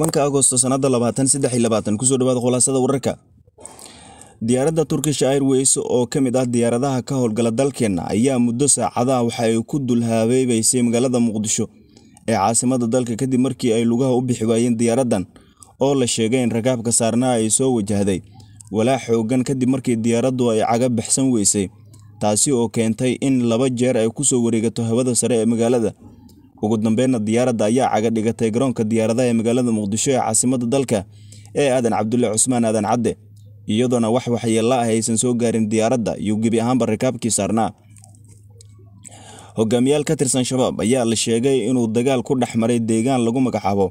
tobanka agosto sanada labaatan saddex iyo labaatan kusoo dhawaada khulaasada wararka diyaaradda turkish airways oo ka mid ah diyaaradaha ka howlgala dalkeenna ayaa muddo saacadaha waxa ay ku dul haabeebeysay magaalada muqdisho ee caasimada dalka kadib markii ay lugaha u bixi waayeen diyaaraddan oo la sheegay in rakaabka saarnaa ay soo wajahday walaa xooggan kadib markii diyaaraddu ay caga baxsan weysay taasi oo keentay in laba jeer ay kusoo wareegato hawada sare ee magaalada ugu dambeynna diyaaradda ayaa cagadhigatay garoonka diyaaradaha ee magaalada muqdisho ee caasimadda dalka ee aadan cabdulle cusmaan aadan cadde iyadoona wax waxyeella ah aysan soo gaarin diyaaradda iyo gebi ahaanba rikaabkii saarnaa hogaamiyaal ka tirsan shabaab ayaa la sheegay inuu dagaal ku dhex maray deegaan lagu magacaabo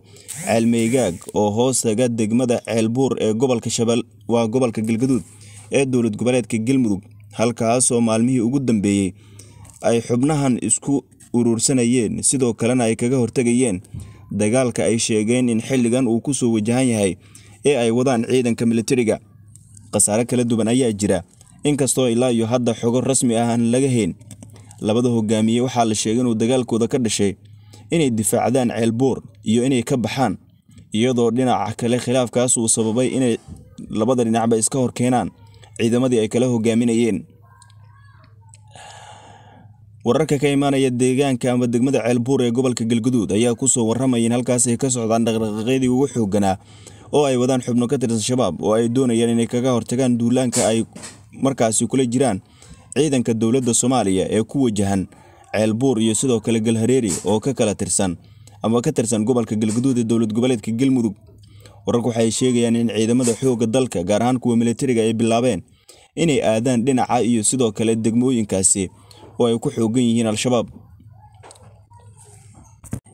ceelmeygaag oo hoos degmada ceelbuur ee gobolka shabal waa gobolka galgaduud ee dowlad goboleedka galmudug halkaasoo maalmihii ugu dambeeyey ay xubnahan isku uruursanayeen sidoo kalena ay kaga hortegayeen dagaalka ay sheegeen in xilligan uu kusoo wajahan yahay ee ay wadaan ciidanka militariga khasaare kala duwan ayaa jira inkastoo ilaa iyo hadda xogo rasmi ah aan laga hayn labada hogaamiye waxaa la sheegay inuu dagaalkooda ka dhashay inay difaacdaan ceelbuur iyo inay ka baxaan iyadoo dhinaca kale khilaafkaas uu sababay inay labada dhinacba iska hor keenaan ciidamadii ay kala hogaaminayeen wararka ka imaanaya deegaanka ama degmada ceelbuur ee gobolka galguduud ayaa kusoo warramaya in halkaasi ka socdaan dhaqdhaqaaqyadii ugu xooganaa oo ay wadaan xubno ka tirsan shabaab oo ay doonayaan inay kaga hortagaan duulaanka ay markaasi kula jiraan ciidanka dowladda soomaaliya ee ku wajahan ceelbuur iyo sidoo kale galhareeri oo ka kala tirsan ama ka tirsan gobolka galguduud ee dowlad goboleedka galmudug wararku waxay sheegayaan in ciidamada xoogga dalka gaar ahaan kuwa milatariga ah, ay bilaabeen inay aadaan dhinaca iyo sidoo kale degmooyinkaasi oo ay ku xoogan yihiin al-shabaab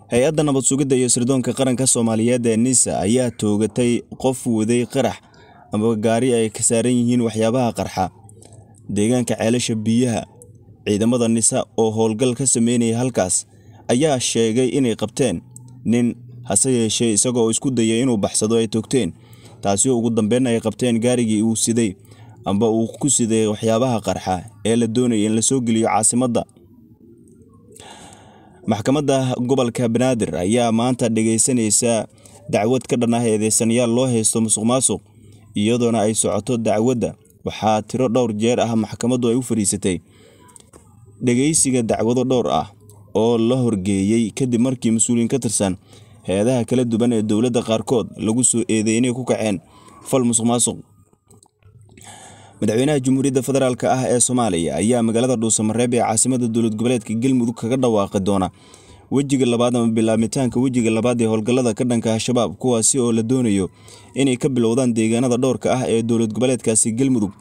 hay-adda nabad sugidda iyo sirdoonka qaranka soomaaliyeed ee nisa ayaa toogatay qof waday qarax ama gaari ay ka saaran yihiin waxyaabaha qarxa deegaanka ceelasha biyaha ciidamada nisa oo howlgal ka sameynaya halkaas ayaa sheegay inay qabteen nin hase yeeshee isagoo isku dayay inuu baxsado ay toogteen taasi oo ugu dambeyn ay qabteen gaarigii uu siday amba uu ku siday waxyaabaha qarxa ee la doonaya in lasoo geliyo caasimadda maxkamadda gobolka banaadir ayaa maanta dhegaysanaysa dacwad ka dhan ah eedeysanayaal loo haysto musuqmaasuq iyadoona ay socoto dacwadda waxaa tiro dhowr jeer ah maxkamaddu ay u fadhiisatay dhegaysiga dacwado dhowr ah oo la horgeeyey kadib markii mas-uuliyiin ka tirsan hay-adaha kala duwan ee dowladda qaarkood lagu soo eedeey inay ku kaxeen fal musuq maasuq madaxweynaha jamhuuriyadda federaalka ah ee soomaaliya ayaa magaalada dhuusamareeb ee caasimada dowlad goboleedka galmudug kaga dhawaaqi doona wejiga labaad ama bilaabitaanka wejiga labaad ee howlgallada ka dhanka al-shabaab kuwaasi oo la doonayo inay ka bilowdaan deegaanada dhowrka ah ee dowlad goboleedkaasi galmudug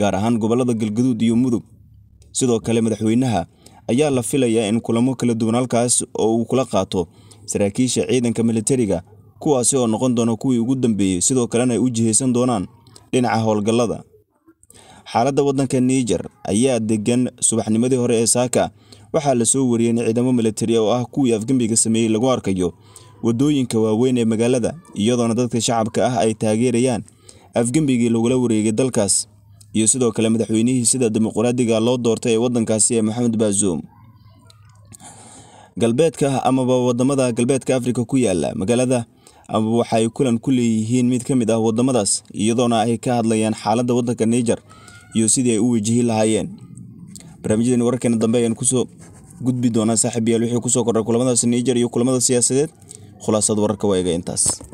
gaar ahaan gobollada galgaduud iyo mudug sidoo kale madaxweynaha ayaa la filayaa in kulamo kala duwan halkaas oo uu kula qaato saraakiisha ciidanka militariga kuwaasi oo noqon doona kuwii ugu dambeeyey sidoo kalena ay u jihaysan doonaan dhinaca howlgallada xaaladda waddanka niger ayaa degan subaxnimadii hore ee saaka waxaa lasoo wariyey in ciidamo milatari oo ah kuwii afgembiga sameeyey lagu arkayo waddooyinka waaweyn ee magaalada iyadoona dadka shacabka ah ay taageerayaan afgembigii lagula wareegay dalkaas iyo sidoo kale madaxweynihii sida dimuqraadiga loo doortay ee waddankaasi ee maxamed baazuum galbeedka amaba wadamada galbeedka afrika ku yaala magaalada amaba waxaay kulan ku leeyihiin mid ka mid ah wadamadaas iyadoona ay ka hadlayaan xaaladda waddanka niijer iyo sidii ay u wajihi lahaayeen barnaamijyadeeni wararkeena dambe ayaan kusoo gudbi doonaa saaxiib wixii kusoo kordhay kulamadaas niijar iyo kulamada siyaasadeed khulaasad wararka waa eega intaas